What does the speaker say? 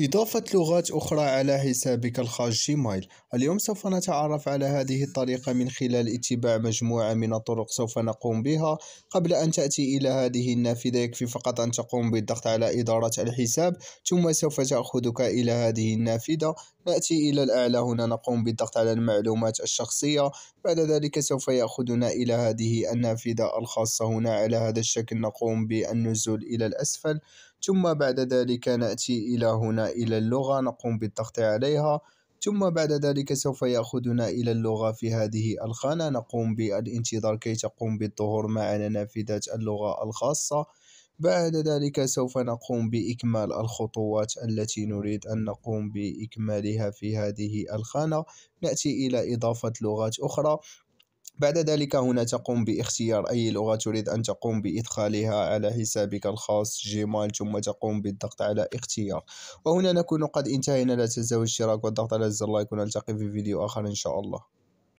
إضافة لغات أخرى على حسابك الخاص جيميل اليوم سوف نتعرف على هذه الطريقة من خلال اتباع مجموعة من الطرق سوف نقوم بها قبل أن تأتي إلى هذه النافذة يكفي فقط أن تقوم بالضغط على إدارة الحساب ثم سوف تأخذك إلى هذه النافذة نأتي إلى الأعلى هنا نقوم بالضغط على المعلومات الشخصية بعد ذلك سوف يأخذنا إلى هذه النافذة الخاصة هنا على هذا الشكل نقوم بالنزول إلى الأسفل ثم بعد ذلك نأتي إلى هنا إلى اللغة نقوم بالضغط عليها ثم بعد ذلك سوف يأخذنا إلى اللغة في هذه الخانة نقوم بالانتظار كي تقوم بالظهور معنا نافذة اللغة الخاصة بعد ذلك سوف نقوم بإكمال الخطوات التي نريد أن نقوم بإكمالها في هذه الخانة نأتي إلى إضافة لغات أخرى بعد ذلك هنا تقوم باختيار أي لغة تريد أن تقوم بإدخالها على حسابك الخاص جيميل ثم تقوم بالضغط على اختيار وهنا نكون قد انتهينا لا تنسوا الاشتراك والضغط على زر لايك ونلتقي في فيديو آخر إن شاء الله